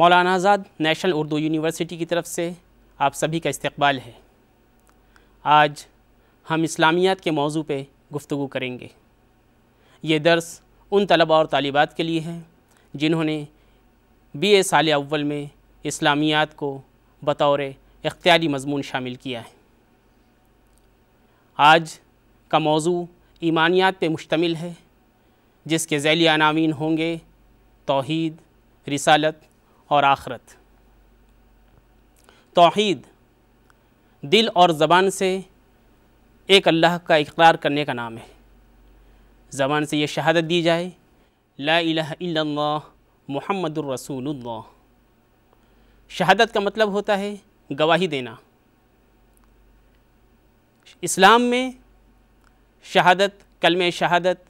मौलाना आज़ाद national Urdu university की तरफ से आप सभी का इस्तबाल है आज हम इस्लामियात के मौजू पे गुफ्तु करेंगे ये दर्स उन तलबा और तालिबात के लिए है जिन्होंने बी ए साल अव्वल में इस्लामियात को बतौर इख्तियारी मजमून शामिल किया है आज का मौजू ईमानियात पे मुश्तमिल है जिसके जैली अनामीन होंगे तोहद रिसालत और आखरत तोहद दिल और ज़बान से एक अल्लाह का इकरार करने का नाम है ज़बान से ये शहादत दी जाए ला इला मोहम्मद रसूलुल्लाह शहादत का मतलब होता है गवाही देना इस्लाम में शहादत कलम शहादत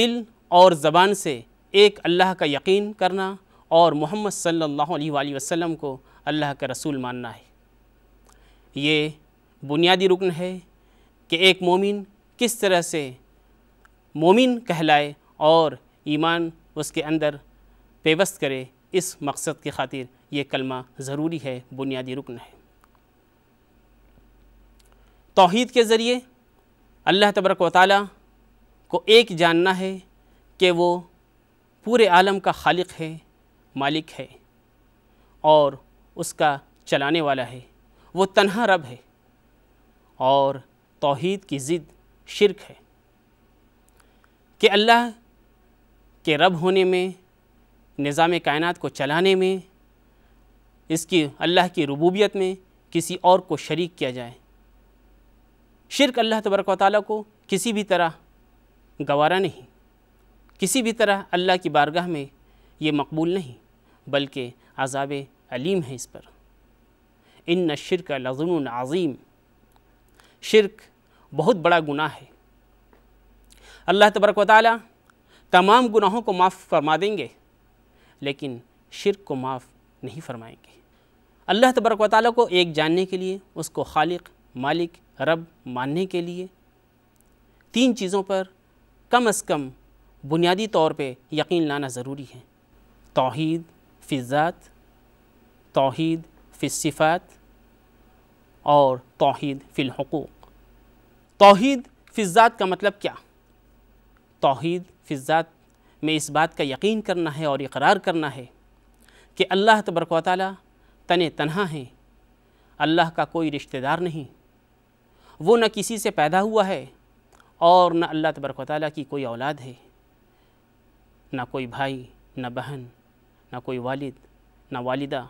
दिल और ज़बान से एक अल्लाह का यकीन करना और मोहम्मद सल्लल्लाहु अलैहि वसल्लम को अल्लाह का रसूल मानना है ये बुनियादी रुकन है कि एक मोमिन किस तरह से मोमिन कहलाए और ईमान उसके अंदर पेवस्त करे इस मकसद की खातिर ये कलमा ज़रूरी है बुनियादी रुकन है तोहद के ज़रिए अल्लाह तबरक वाली को एक जानना है कि वो पूरे आलम का खालिक है मालिक है और उसका चलाने वाला है वो तनहा रब है और तोहद की ज़िद शिरक है कि अल्लाह के रब होने में निज़ाम कायनात को चलाने में इसकी अल्लाह की रबूबियत में किसी और को शरीक किया जाए शिरक अल्लाह तबरक ताली को किसी भी तरह गवारा नहीं किसी भी तरह अल्लाह की बारगाह में ये मकबूल नहीं बल्कि अजाब अलीम है इस पर इन न का लजुन आज़ीम शिरक बहुत बड़ा गुनाह है अल्लाह तबरक वाली तमाम गुनाहों को माफ़ फरमा देंगे लेकिन शिरक को माफ़ नहीं फरमाएंगे अल्लाह तबरक वाली को एक जानने के लिए उसको खालिक मालिक रब मानने के लिए तीन चीज़ों पर कम अज़ कम बुनियादी तौर पे यकीन लाना ज़रूरी है तोहद फ़िज़ात तोहद फ़िलसिफ़ात और तोहद फ़िलहूक़ तोहद फ़िज़ात का मतलब क्या तोहद फ़िज़ात में इस बात का यकीन करना है और इकरार करना है कि अल्लाह तबरक वाली तन तनहा हैं अल्लाह का कोई रिश्तेदार नहीं वो न किसी से पैदा हुआ है और न अल्लाह तबरक वाली की कोई औलाद है ना कोई भाई ना बहन ना कोई वालिद ना वालिदा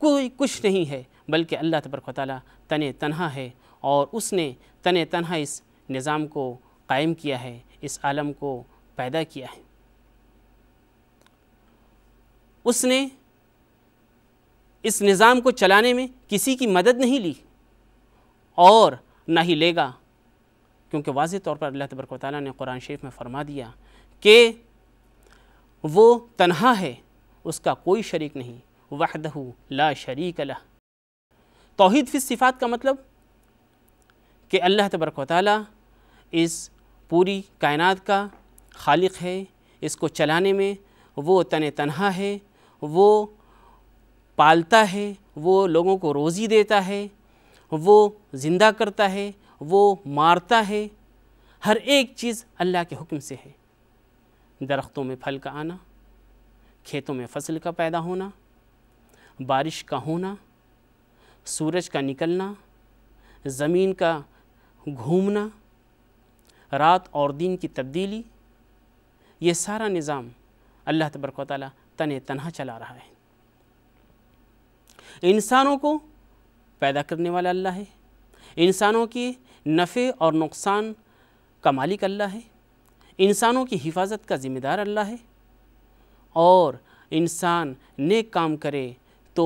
कोई कुछ नहीं है बल्कि अल्लाह तबरक ताली तन तनहा है और उसने तन तनहा इस निज़ाम को कायम किया है इस आलम को पैदा किया है उसने इस निज़ाम को चलाने में किसी की मदद नहीं ली और ना ही लेगा क्योंकि वाज तौर पर अल्लाह तबरक ने कुरान शरीफ में फरमा दिया कि वो तनहा है उसका कोई शरीक नहीं वहदहू ला शरीक अला तोहद फिस सिफ़ात का मतलब कि अल्लाह तबरक इस पूरी कायनात का खालिक है इसको चलाने में वो तन तनहा है वो पालता है वो लोगों को रोज़ी देता है वो ज़िंदा करता है वो मारता है हर एक चीज़ अल्लाह के हुक्म से है दरख्तों में फल का आना खेतों में फसल का पैदा होना बारिश का होना सूरज का निकलना ज़मीन का घूमना रात और दिन की तब्दीली ये सारा निज़ाम अल्लाह तबरक तन तनहा चला रहा है इंसानों को पैदा करने वाला अल्लाह है इंसानों के नफ़े और नुकसान का मालिक अल्लाह है इंसानों की हिफाजत का ज़िम्मेदार अल्लाह है और इंसान नेक काम करे तो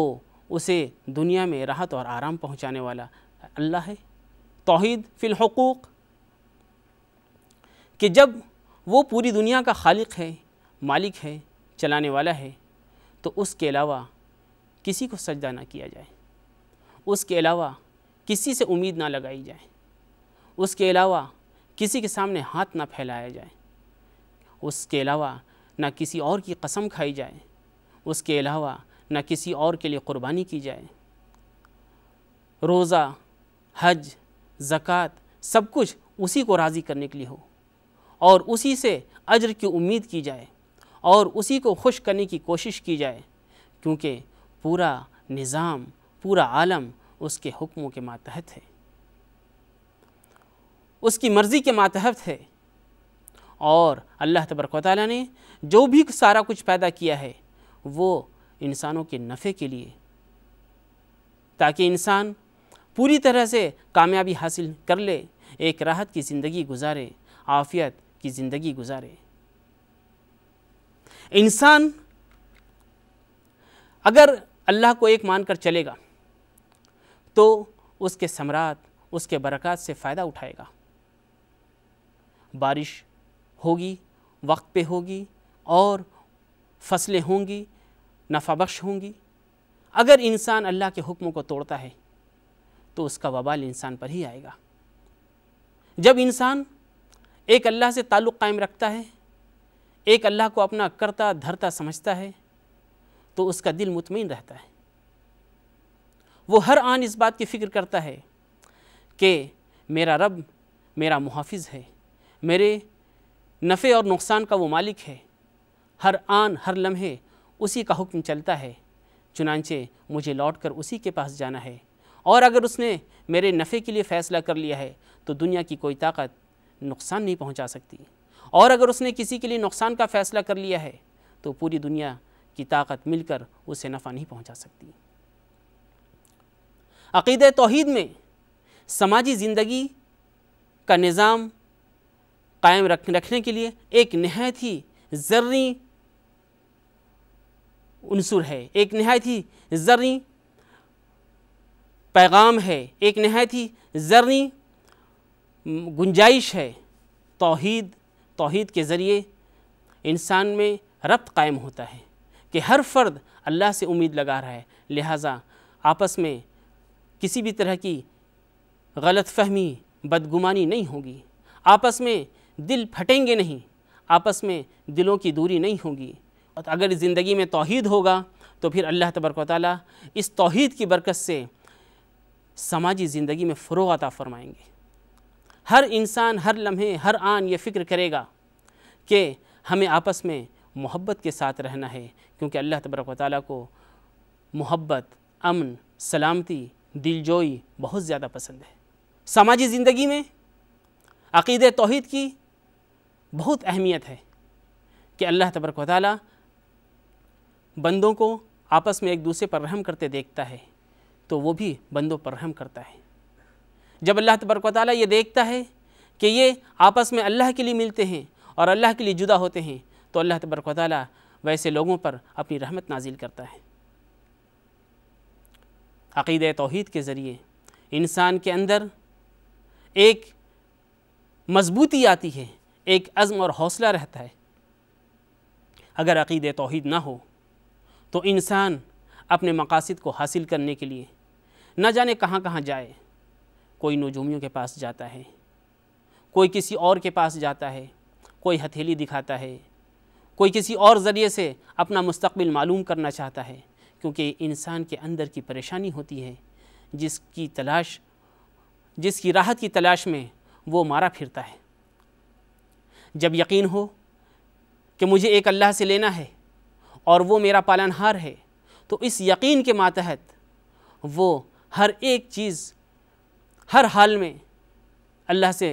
उसे दुनिया में राहत और आराम पहुंचाने वाला अल्लाह है तोहद फ़िलहूक कि जब वो पूरी दुनिया का खालिक है मालिक है चलाने वाला है तो उसके अलावा किसी को सजदा ना किया जाए उसके अलावा किसी से उम्मीद ना लगाई जाए उसके अलावा किसी के सामने हाथ ना फैलाया जाए उसके अलावा न किसी और की कसम खाई जाए उसके अलावा न किसी और के लिए क़ुरबानी की जाए रोज़ा हज ज़क़़त सब कुछ उसी को राज़ी करने के लिए हो और उसी से अजर की उम्मीद की जाए और उसी को खुश करने की कोशिश की जाए क्योंकि पूरा निज़ाम पूरा आलम उसके हुक्मों के मातहत है उसकी मर्ज़ी के मातहत है और अल्लाह तबरक ने जो भी सारा कुछ पैदा किया है वो इंसानों के नफ़े के लिए ताकि इंसान पूरी तरह से कामयाबी हासिल कर ले एक राहत की ज़िंदगी गुजारे आफियत की ज़िंदगी गुजारे इंसान अगर अल्लाह को एक मानकर चलेगा तो उसके सम्राट उसके बरक़ात से फ़ायदा उठाएगा बारिश होगी वक्त पे होगी और फसलें होंगी नफा बख्श होंगी अगर इंसान अल्लाह के हुक्मों को तोड़ता है तो उसका वबाल इंसान पर ही आएगा जब इंसान एक अल्लाह से ताल्लुक़ कायम रखता है एक अल्लाह को अपना करता धरता समझता है तो उसका दिल मुतमिन रहता है वो हर आन इस बात की फ़िक्र करता है कि मेरा रब मेरा मुहाफ़ है मेरे नफ़े और नुकसान का वो मालिक है हर आन हर लम्हे उसी का हुक्म चलता है चुनानचे मुझे लौट कर उसी के पास जाना है और अगर उसने मेरे नफ़े के लिए फ़ैसला कर लिया है तो दुनिया की कोई ताकत नुकसान नहीं पहुंचा सकती और अगर उसने किसी के लिए नुकसान का फ़ैसला कर लिया है तो पूरी दुनिया की ताकत मिलकर उसे नफ़ा नहीं पहुंचा सकती अकीद तोहद में समाजी ज़िंदगी का निज़ाम कायम रख रखने के लिए एक नहायत ही ज़र्री अनसर है एक नहायत ही ज़र्री पैगाम है एक नहायत ही ज़र्री गुंजाइश है तोहद तोहद के ज़रिए इंसान में रब्त कायम होता है कि हर फर्द अल्लाह से उम्मीद लगा रहा है लिहाजा आपस में किसी भी तरह की गलत फहमी बदगुमानी नहीं होगी आपस में दिल फटेंगे नहीं आपस में दिलों की दूरी नहीं होगी और अगर ज़िंदगी में तोहद होगा तो फिर अल्लाह तबरक ताली इस तोहद की बरकत से समाजी ज़िंदगी में फ़रो अता फ़रमाएंगे हर इंसान हर लम्हे हर आन ये फ़िक्र करेगा कि हमें आपस में मोहब्बत के साथ रहना है क्योंकि अल्लाह तबरक ताली को मोहब्बत अमन सलामती दिलजोई बहुत ज़्यादा पसंद है समाजी ज़िंदगी में अक़ीद तोहद की बहुत अहमियत है कि अल्लाह तबरक वाली बंदों को आपस में एक दूसरे पर रहम करते देखता है तो वो भी बंदों पर रहम करता है जब अल्लाह तबरक वाली ये देखता है कि ये आपस में अल्लाह के लिए मिलते हैं और अल्लाह के लिए जुदा होते हैं तो अल्लाह तबरक वाली वैसे लोगों पर अपनी रहमत नाजिल करता है अक़ीद तोहद के ज़रिए इंसान के अंदर एक मजबूती आती है एक अज़म और हौसला रहता है अगर अक़ीद तोहद ना हो तो इंसान अपने मकासद को हासिल करने के लिए ना जाने कहाँ कहाँ जाए कोई नजूमियों के पास जाता है कोई किसी और के पास जाता है कोई हथेली दिखाता है कोई किसी और ज़रिए से अपना मुस्तबिल मालूम करना चाहता है क्योंकि इंसान के अंदर की परेशानी होती है जिसकी तलाश जिसकी राहत की तलाश में वो मारा फिरता है जब यकीन हो कि मुझे एक अल्लाह से लेना है और वो मेरा पालनहार है तो इस यकीन के मातहत वो हर एक चीज़ हर हाल में अल्लाह से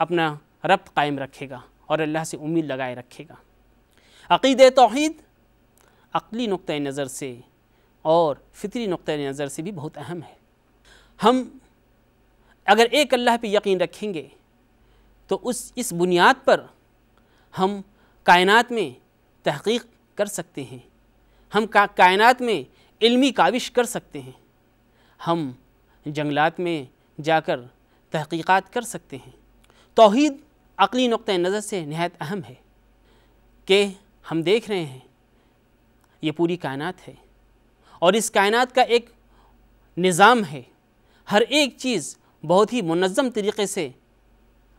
अपना रब्त कायम रखेगा और अल्लाह से उम्मीद लगाए रखेगा अक़ीद तोहद अकली नुक़ नज़र से और फितरी नुक़ नज़र से भी बहुत अहम है हम अगर एक अल्लाह पे यकीन रखेंगे तो उस इस बुनियाद पर हम कायनात में तहकीक कर सकते हैं हम का कायनात में इल्मी काविश कर सकते हैं हम जंगलात में जाकर तहकीक़ात कर सकते हैं तोहद अकली नुक़ नज़र से नहायत अहम है कि हम देख रहे हैं ये पूरी कायनात है और इस कायनात का एक निज़ाम है हर एक चीज़ बहुत ही मनज़म तरीक़े से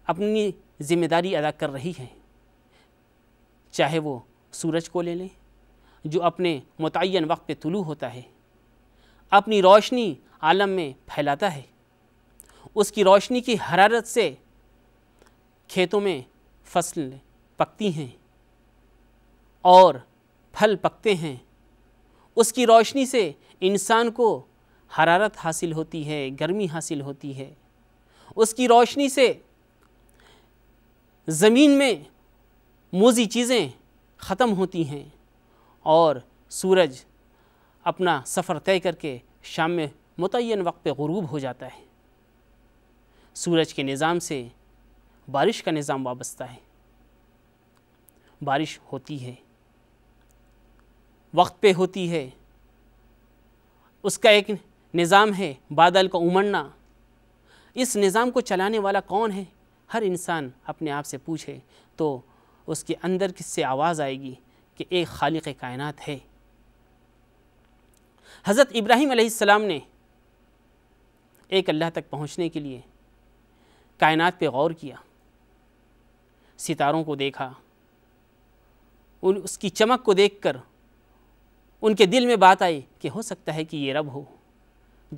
अपनी ज़िम्मेदारी अदा कर रही है चाहे वो सूरज को ले लें जो अपने मुतन वक्त पे तुलू होता है अपनी रोशनी आलम में फैलाता है उसकी रोशनी की हरारत से खेतों में फसल पकती हैं और फल पकते हैं उसकी रोशनी से इंसान को हरारत हासिल होती है गर्मी हासिल होती है उसकी रोशनी से ज़मीन में मोजी चीज़ें ख़त्म होती हैं और सूरज अपना सफ़र तय करके शाम में मुतन वक्त पे गरूब हो जाता है सूरज के निज़ाम से बारिश का निज़ाम वाबस्ता है बारिश होती है वक्त पे होती है उसका एक निज़ाम है बादल का उमड़ना इस निज़ाम को चलाने वाला कौन है हर इंसान अपने आप से पूछे तो उसके अंदर किससे आवाज़ आएगी कि एक खालिक कायनात है हज़रत इब्राहिम अलैहिस्सलाम ने एक अल्लाह तक पहुंचने के लिए कायनात पे गौर किया सितारों को देखा उन उसकी चमक को देखकर उनके दिल में बात आई कि हो सकता है कि ये रब हो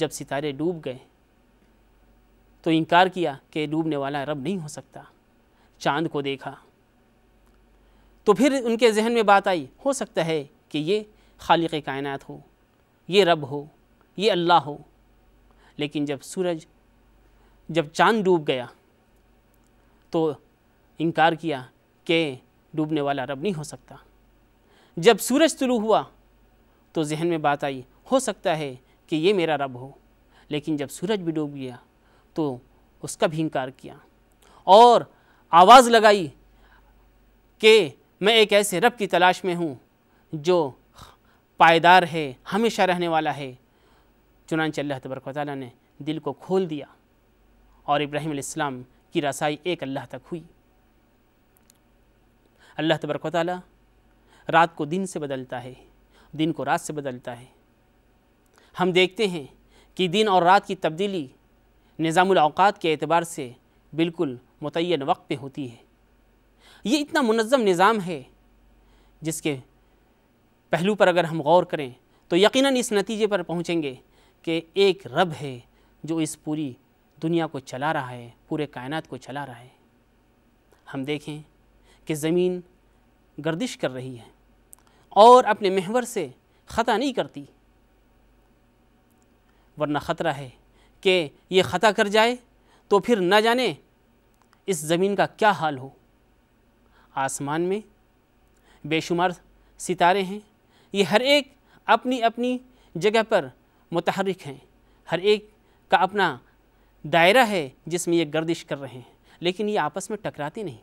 जब सितारे डूब गए तो इनकार किया कि डूबने वाला रब नहीं हो सकता चांद को देखा तो फिर उनके जहन में बात आई हो सकता है कि ये खालिक कायनात हो ये रब हो ये अल्लाह हो लेकिन जब सूरज जब चांद डूब गया तो इनकार किया कि डूबने वाला रब नहीं हो सकता जब सूरज शुरू हुआ तो जहन में बात आई हो सकता है कि ये मेरा रब हो लेकिन जब सूरज भी डूब गया तो उसका भी इनकार किया और आवाज़ लगाई कि मैं एक ऐसे रब की तलाश में हूँ जो पायदार है हमेशा रहने वाला है चुनानच अल्लाह तबरक ने दिल को खोल दिया और इब्राहिम इस्लाम की रसाई एक अल्लाह तक हुई अल्लाह तबरक रात को दिन से बदलता है दिन को रात से बदलता है हम देखते हैं कि दिन और रात की तब्दीली अवकात के अतबार से बिल्कुल मुतन वक्त पे होती है ये इतना मनज़म निज़ाम है जिसके पहलू पर अगर हम गौर करें तो यकीनन इस नतीजे पर पहुँचेंगे कि एक रब है जो इस पूरी दुनिया को चला रहा है पूरे कायनात को चला रहा है हम देखें कि ज़मीन गर्दिश कर रही है और अपने महवर से ख़ता नहीं करती वरना ख़तरा है कि ये ख़ता कर जाए तो फिर न जाने इस ज़मीन का क्या हाल हो आसमान में बेशुमार सितारे हैं ये हर एक अपनी अपनी जगह पर मुतहरक हैं हर एक का अपना दायरा है जिसमें ये गर्दिश कर रहे हैं लेकिन ये आपस में टकराते नहीं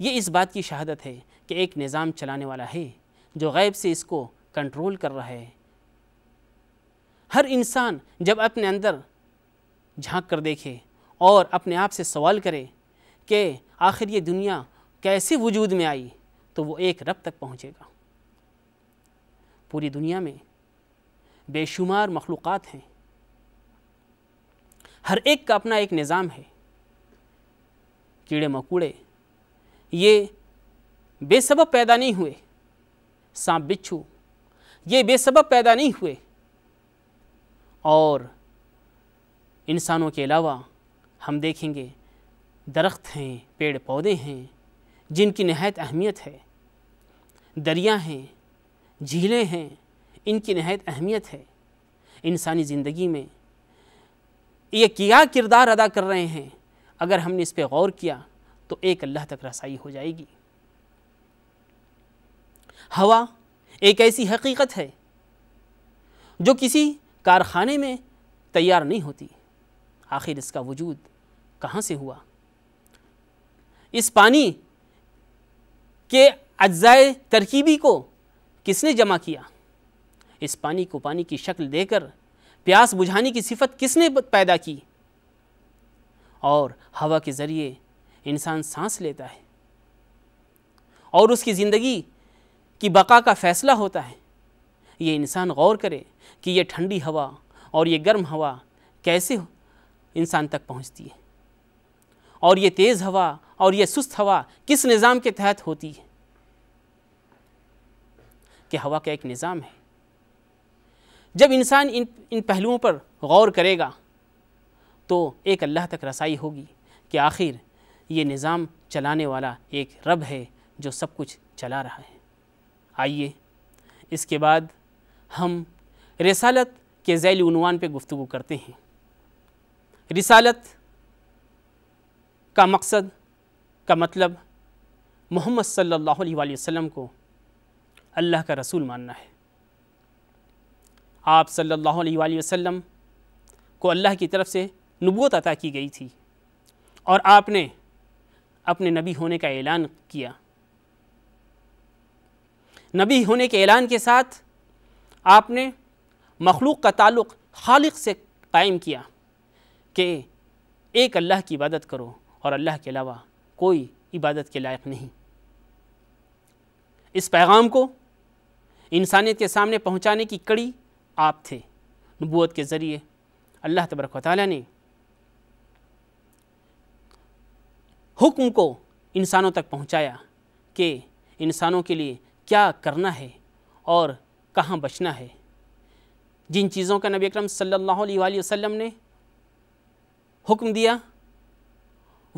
ये इस बात की शहादत है कि एक निज़ाम चलाने वाला है जो गैब से इसको कंट्रोल कर रहा है हर इंसान जब अपने अंदर झांक कर देखे और अपने आप से सवाल करे कि आखिर ये दुनिया कैसे वजूद में आई तो वो एक रब तक पहुँचेगा पूरी दुनिया में बेशुमार मखलूक़ हैं हर एक का अपना एक निज़ाम है कीड़े मकूड़े ये बेसबब पैदा नहीं हुए सांप बिच्छू ये बेसबब पैदा नहीं हुए और इंसानों के अलावा हम देखेंगे दरख्त हैं पेड़ पौधे हैं जिनकी नहायत अहमियत है दरिया हैं झीलें हैं इनकी नहायत अहमियत है इंसानी ज़िंदगी में ये क्या किरदार अदा कर रहे हैं अगर हमने इस पर गौर किया तो एक अल्लाह तक रसाई हो जाएगी हवा एक ऐसी हकीकत है जो किसी कारखाने में तैयार नहीं होती आखिर इसका वजूद कहाँ से हुआ इस पानी के अज्जाए तरकीबी को किसने जमा किया इस पानी को पानी की शक्ल देकर प्यास बुझाने की सिफत किसने पैदा की और हवा के ज़रिए इंसान सांस लेता है और उसकी ज़िंदगी की बका का फ़ैसला होता है ये इंसान गौर करे कि ये ठंडी हवा और ये गर्म हवा कैसे इंसान तक पहुंचती है और ये तेज़ हवा और ये सुस्त हवा किस निज़ाम के तहत होती है कि हवा का एक निज़ाम है जब इंसान इन इन पहलुओं पर गौर करेगा तो एक अल्लाह तक रसाई होगी कि आखिर ये निज़ाम चलाने वाला एक रब है जो सब कुछ चला रहा है आइए इसके बाद हम रसालत के झैल उनवान पर गुफ्तु करते हैं रिसालत का मकसद का मतलब मोहम्मद सल्लल्लाहु अलैहि वसल्लम को अल्लाह का रसूल मानना है आप सल्लल्लाहु अलैहि वसल्लम को अल्लाह की तरफ से नबूत अता की गई थी और आपने अपने नबी होने का ऐलान किया नबी होने के ऐलान के साथ आपने मखलूक का ताल्लुक़ खालिक से कायम किया कि एक अल्लाह की इबादत करो और अल्लाह के अलावा कोई इबादत के लायक नहीं इस पैगाम को इंसानियत के सामने पहुंचाने की कड़ी आप थे नबूत के ज़रिए अल्लाह तबरक ताली ने हुक्म को इंसानों तक पहुंचाया कि इंसानों के लिए क्या करना है और कहाँ बचना है जिन चीज़ों का नबी अकरम सल्लल्लाहु अलैहि वसल्लम ने हुक्म दिया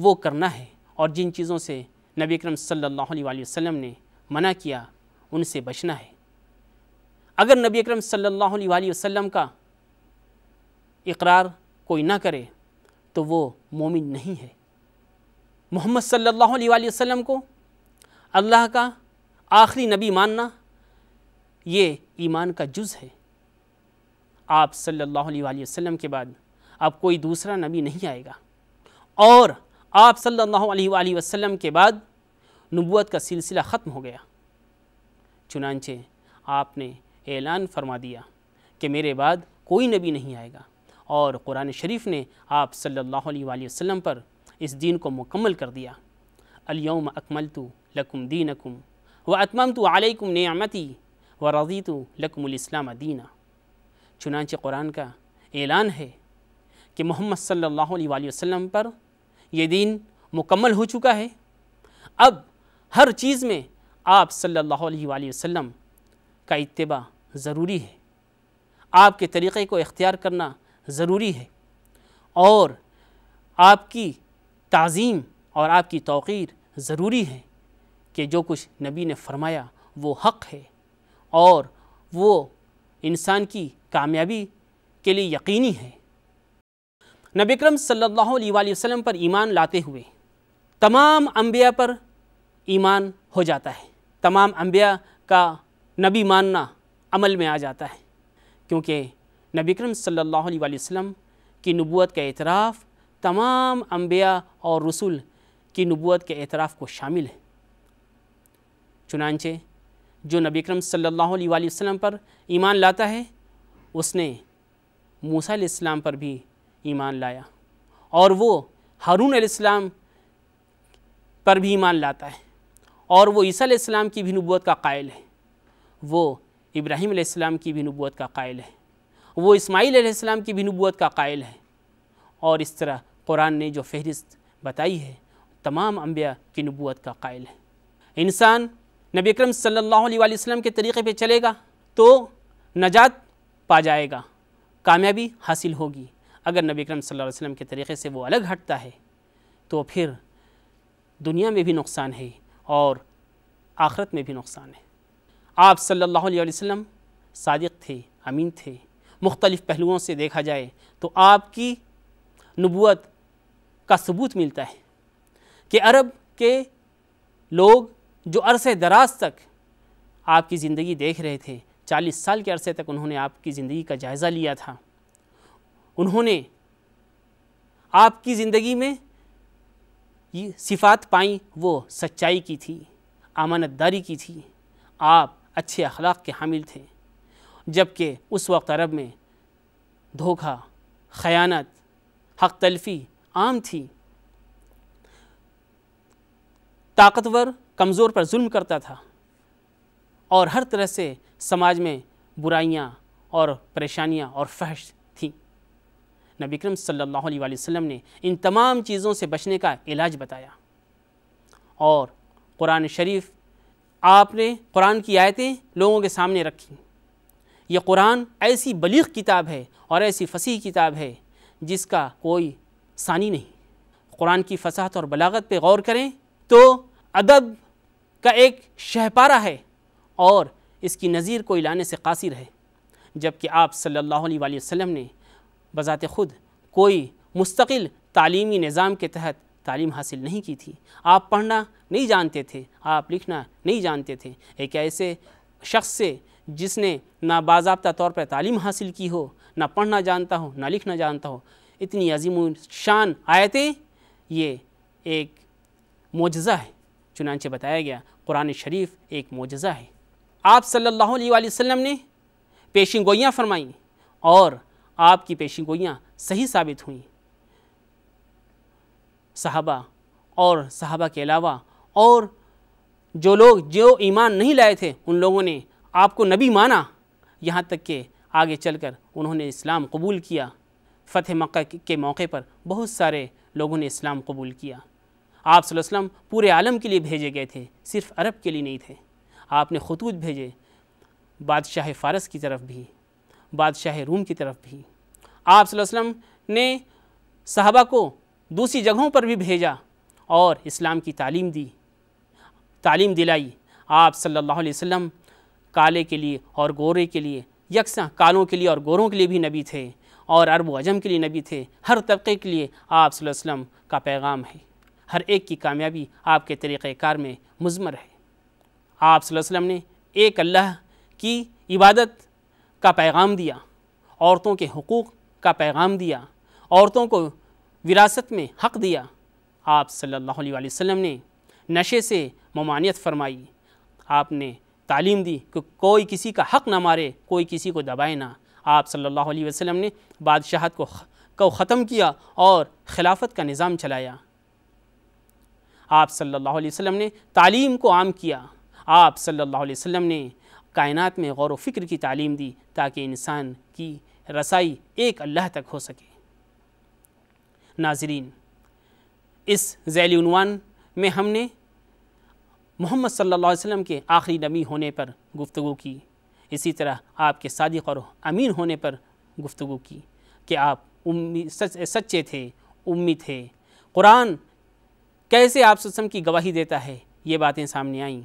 वो करना है और जिन चीज़ों से नबी अकरम सल्लल्लाहु अलैहि वसल्लम ने मना किया उनसे बचना है अगर नबी अकरम सल्लल्लाहु अलैहि वसल्लम का इकरार कोई ना करे तो वो मोमिन नहीं है मोहम्मद सल्लल्लाहु अलैहि वसल्लम को अल्लाह का आखिरी नबी मानना ये ईमान का जुज़ है आप सल्लल्लाहु अलैहि वसल्लम के बाद अब कोई दूसरा नबी नहीं आएगा और आप सल्लल्लाहु अलैहि वसल्लम के बाद नबूत का सिलसिला ख़त्म हो गया चुनानचे आपने ऐलान फरमा दिया कि मेरे बाद कोई नबी नहीं आएगा और कुरान शरीफ ने आप सल्लल्लाहु अलैहि वसल्लम पर इस दीन को मुकम्मल कर दिया अलयोम अकमल तो लकुम दीनकुम व अतमम तो आलकुम नमती व रज़ी तो लकमलाम दीना चुनाच कुरान का ऐलान है कि मोहम्मद सल्ला वसम पर यह दीन मुकम्मल हो चुका है अब हर चीज़ में आप सल्ला वसम का इतबा ज़रूरी है आपके तरीक़े को इख्तियार करना ज़रूरी है और आपकी तज़ीम और आपकी तोक़ीर ज़रूरी है कि जो कुछ नबी ने फ़रमाया वो हक़ है और वो इंसान की कामयाबी के लिए यकीनी है नबी करम सल्लल्लाहु अलैहि वसल्लम पर ईमान लाते हुए तमाम अम्बिया पर ईमान हो जाता है तमाम अम्बिया का नबी मानना अमल में आ जाता है क्योंकि नबी करम सल्लल्लाहु अलैहि वसल्लम की नबूत का एतराफ़ तमाम अम्बिया और रसूल की नबूत के एतराफ़ को शामिल है चुनानचे जो नबी करम सल्लल्लाहु पर ईमान लाता है उसने मूसा इस्लाम पर भी ईमान लाया और वो हारून अलैहिस्सलाम पर भी ईमान लाता है और वो ईसा अलैहिस्सलाम की भी नबूत का कायल है वो इब्राहिम अलैहिस्सलाम की भी नबूत का कायल है वो इस्माइल अलैहिस्सलाम की भी नबूत का कायल है और इस तरह कुरान ने जो फहरिस्त बताई है तमाम अम्बिया की नबूत का कायल है इंसान नबी अक्रम सल्लल्लाहु के तरीक़े पर चलेगा तो नजात पा जाएगा कामयाबी हासिल होगी अगर नबी अक्रम सम के तरीक़े से वो अलग हटता है तो फिर दुनिया में भी नुकसान है और आखरत में भी नुकसान है आप सल्लल्लाहु अलैहि वसल्लम सादिक थे अमीन थे मुख्तलिफ़ पहलुओं से देखा जाए तो आपकी नबूत का सबूत मिलता है कि अरब के लोग जो अरसे दराज तक आपकी ज़िंदगी देख रहे थे चालीस साल के अरसे तक उन्होंने आपकी ज़िंदगी का जायज़ा लिया था उन्होंने आपकी ज़िंदगी में ये सिफात पाई वो सच्चाई की थी अमानतदारी की थी आप अच्छे अखलाक के हामिल थे जबकि उस वक्त अरब में धोखा खयानत हक तलफी आम थी ताकतवर कमज़ोर पर जुल्म करता था और हर तरह से समाज में बुराइयाँ और परेशानियाँ और फहश थी नबी करम सल्लल्लाहु अलैहि वसल्लम ने इन तमाम चीज़ों से बचने का इलाज बताया और कुरान शरीफ आपने कुरान की आयतें लोगों के सामने रखी ये कुरान ऐसी बलीग किताब है और ऐसी फसी किताब है जिसका कोई सानी नहीं कुरान की फसाहत और बलागत पे गौर करें तो अदब का एक शहपारा है और इसकी नज़ीर को लाने से कासिर है जबकि आप सल्लल्लाहु अलैहि वसल्लम ने बज़ात ख़ुद कोई मुस्तकिल तालीमी निज़ाम के तहत तालीम हासिल नहीं की थी आप पढ़ना नहीं जानते थे आप लिखना नहीं जानते थे एक ऐसे शख्स से जिसने ना बाबा तौर पर तालीम हासिल की हो ना पढ़ना जानता हो ना लिखना जानता हो इतनी अजीम शान आयतें ये एक मुजज़ा है चुनानचे बताया गया कुरान शरीफ एक मोजज़ा है आप सल्लल्लाहु अलैहि वसल्लम ने पेशी गोइयाँ फरमाईं और आपकी पेशी गोइयाँ सही साबित हुई सहाबा और साहबा के अलावा और जो लोग जो ईमान नहीं लाए थे उन लोगों ने आपको नबी माना यहाँ तक के आगे चलकर उन्होंने इस्लाम कबूल किया फ़तेह मक्का के मौके पर बहुत सारे लोगों ने इस्लाम कबूल किया आप वसल्लम पूरे आलम के लिए भेजे गए थे सिर्फ अरब के लिए नहीं थे आपने खतूत भेजे बादशाह फ़ारस की तरफ भी बादशाह रूम की तरफ भी आप वसल्लम ने साहबा को दूसरी जगहों पर भी भेजा और इस्लाम की तालीम दी तालीम दिलाई आप सल्लल्लाहु अलैहि वसल्लम काले के लिए और गोरे के लिए यकसा कालों के लिए और गोरों के लिए भी नबी थे और अरब अजम के लिए नबी थे हर तबके के लिए आप वसल्लम का पैगाम है हर एक की कामयाबी आपके तरीक़ार में मजमर है आप वसल्लम ने एक अल्लाह की इबादत का पैगाम दिया औरतों के हकूक़ का पैगाम दिया औरतों को विरासत में हक़ दिया आप सल्लल्लाहु अलैहि वसल्लम ने नशे से ममानियत फरमाई आपने तालीम दी कि कोई किसी का हक़ ना मारे कोई किसी को दबाए ना आप सल्लल्लाहु अलैहि वसल्लम ने बादशाहत को ख़त्म किया और खिलाफत का निज़ाम चलाया आप सल्लल्लाहु अलैहि वसल्लम ने तालीम को आम किया आप सल्लल्लाहु अलैहि वसल्लम ने कायनात में गौर व फिक्र की तालीम दी ताकि इंसान की रसाई एक अल्लाह तक हो सके नाजरीन इस झैलवान में हमने मोहम्मद सल्लल्लाहु अलैहि वसल्लम के आखिरी नबी होने पर गुफ्तु की इसी तरह आपके सादिक और अमीर होने पर गुफ्तु की कि आप उम्मी सच सच्चे थे उम्मी थे कुरान कैसे आप सत्संग की गवाही देता है ये बातें सामने आईं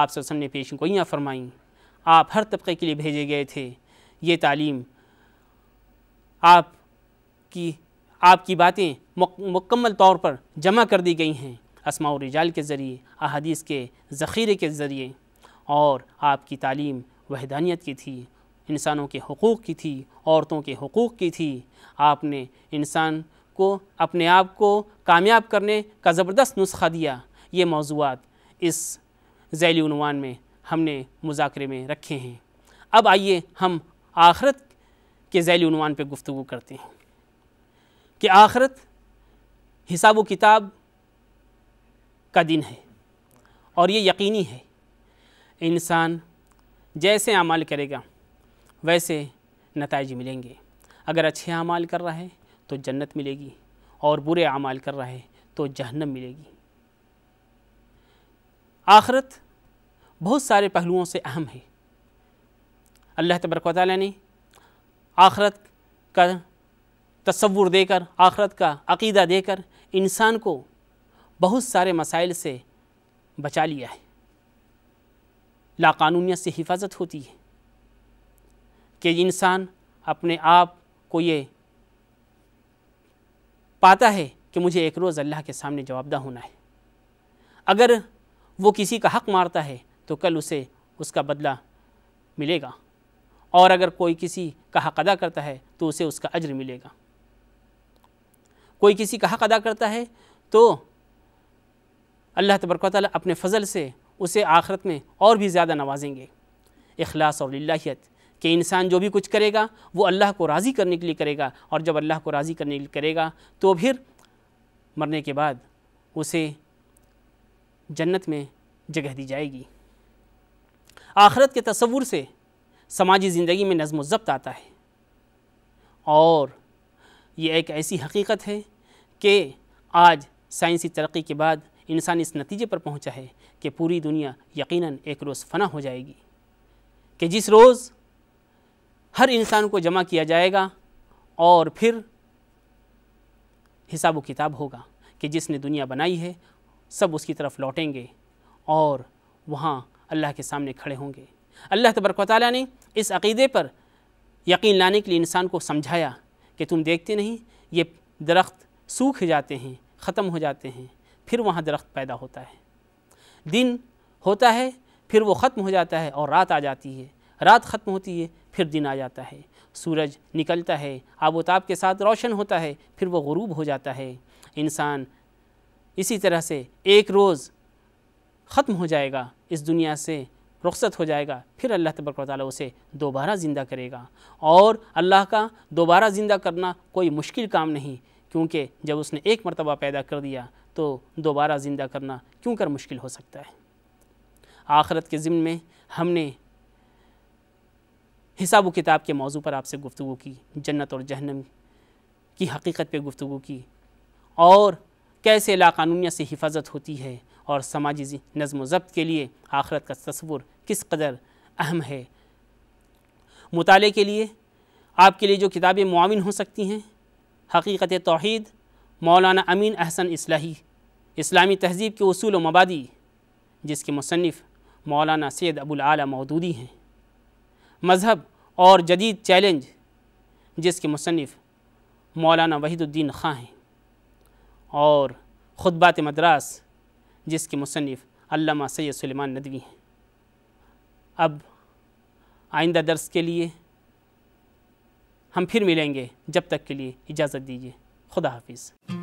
आप सत्संग ने पेश गोइयाँ फरमाईं आप हर तबके के लिए भेजे गए थे ये तालीम आप की आपकी बातें मुकम्मल तौर पर जमा कर दी गई हैं असमा रिजाल के ज़रिए अहदीस के ज़ख़ीरे के ज़रिए और आपकी तालीम वहदानियत की थी इंसानों के हकूक़ की थी औरतों के हकूक़ की थी आपने इंसान को अपने आप को कामयाब करने का ज़बरदस्त नुस्खा दिया ये मौजूद इस जैली उनवान में हमने मुजाकरे में रखे हैं अब आइए हम आखरत के झैली उनवान पर गुफ्तु करते हैं कि आखरत हिसाब व किताब का दिन है और ये यकीनी है इंसान जैसे अमाल करेगा वैसे नतज मिलेंगे अगर अच्छे अमाल कर रहा है तो जन्नत मिलेगी और बुरे अमाल कर रहा है तो जहन्नम मिलेगी आखरत बहुत सारे पहलुओं से अहम है अल्लाह तबरक ताली ने आखरत का तस्वुर देकर आखरत का अकीदा देकर इंसान को बहुत सारे मसाइल से बचा लिया है लाकानूनीत से हिफाजत होती है कि इंसान अपने आप को ये पाता है कि मुझे एक रोज़ अल्लाह के सामने जवाबदा होना है अगर वो किसी का हक़ मारता है तो कल उसे उसका बदला मिलेगा और अगर कोई किसी का हक़ अदा करता है तो उसे उसका अज्र मिलेगा कोई किसी का हक़ अदा करता है तो अल्लाह तबरक अपने फ़ज़ल से उसे आखरत में और भी ज़्यादा नवाजेंगे अखलास और लाहियत कि इंसान जो भी कुछ करेगा वो अल्लाह को राज़ी करने के लिए करेगा और जब अल्लाह को राज़ी करने के लिए करेगा तो फिर मरने के बाद उसे जन्नत में जगह दी जाएगी आखरत के तस्वूर से समाजी ज़िंदगी में नज़म ज़ब्त आता है और ये एक ऐसी हकीकत है कि आज साइंसी तरक्की के बाद इंसान इस नतीजे पर पहुंचा है कि पूरी दुनिया यकीनन एक रोज़ फना हो जाएगी कि जिस रोज़ हर इंसान को जमा किया जाएगा और फिर हिसाब व किताब होगा कि जिसने दुनिया बनाई है सब उसकी तरफ लौटेंगे और वहाँ अल्लाह के सामने खड़े होंगे अल्लाह तबरक ने इस अकीदे पर यकीन लाने के लिए इंसान को समझाया कि तुम देखते नहीं ये दरख्त सूख जाते हैं ख़त्म हो जाते हैं फिर वहाँ दरख्त पैदा होता है दिन होता है फिर वो ख़त्म हो जाता है और रात आ जाती है रात ख़त्म होती है फिर दिन आ जाता है सूरज निकलता है आबोताब के साथ रोशन होता है फिर वो गरूब हो जाता है इंसान इसी तरह से एक रोज़ ख़त्म हो जाएगा इस दुनिया से रुख़त हो जाएगा फिर अल्लाह तबरक ताली उसे दोबारा ज़िंदा करेगा और अल्लाह का दोबारा ज़िंदा करना कोई मुश्किल काम नहीं क्योंकि जब उसने एक मरतबा पैदा कर दिया तो दोबारा ज़िंदा करना क्यों कर मुश्किल हो सकता है आखरत के ज़िम में हमने हिसाब व किताब के मौजू पर आपसे गुफ्तु की जन्नत और जहनम की हकीकत पर गुफ्तु की और कैसे लाकानूनियत से हिफाजत होती है और समाजी नज़म ज़ब्त के लिए आखरत का तस्वुर किस कदर अहम है मुताले के लिए आपके लिए जो किताबें मुआवन हो सकती हैं हकीकत तोहद मौलाना अमीन अहसन इसलाही इस्लामी तहजीब के असूल व मबादी जिसके मुसनफ़ मौलाना सैद अबुल आला मौदूदी हैं मज़हब और जदीद चैलेंज जिसके मुसनफ़ मौलाना वहीदुद्दीन खां हैं और ख़ुतबात मद्रास जिसके मुसनफ़ अल्लामा सैद सलेमान नदवी हैं अब आइंदा दर्स के लिए हम फिर मिलेंगे जब तक के लिए इजाज़त दीजिए खुदा हाफिज़